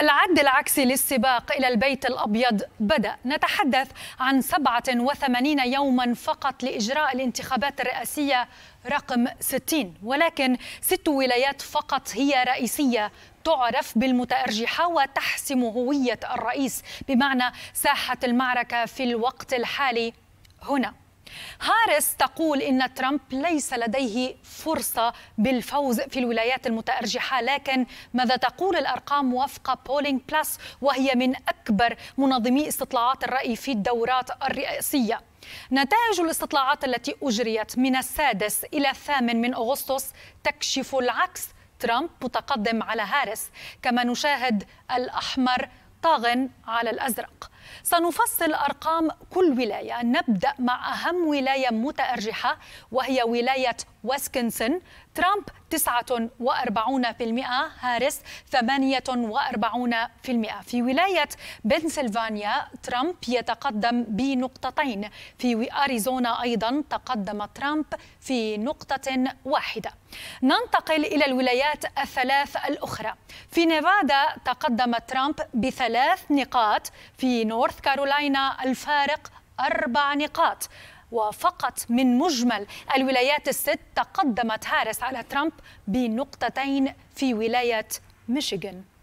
العد العكسي للسباق إلى البيت الأبيض بدأ نتحدث عن 87 يوما فقط لإجراء الانتخابات الرئاسية رقم 60 ولكن ست ولايات فقط هي رئيسية تعرف بالمتأرجحة وتحسم هوية الرئيس بمعنى ساحة المعركة في الوقت الحالي هنا هارس تقول ان ترامب ليس لديه فرصه بالفوز في الولايات المتارجحه لكن ماذا تقول الارقام وفق بولينج بلس وهي من اكبر منظمي استطلاعات الراي في الدورات الرئاسيه نتائج الاستطلاعات التي اجريت من السادس الى الثامن من اغسطس تكشف العكس ترامب متقدم على هارس كما نشاهد الاحمر طاغ على الازرق سنفصل أرقام كل ولاية نبدأ مع أهم ولاية متأرجحة وهي ولاية واسكنسن ترامب 49% هاريس 48% في ولاية بنسلفانيا ترامب يتقدم بنقطتين في أريزونا أيضا تقدم ترامب في نقطة واحدة ننتقل إلى الولايات الثلاث الأخرى في نيفادا تقدم ترامب بثلاث نقاط في نورث كارولاينا الفارق أربع نقاط وفقط من مجمل الولايات الست تقدمت هارس على ترامب بنقطتين في ولايه ميشيغان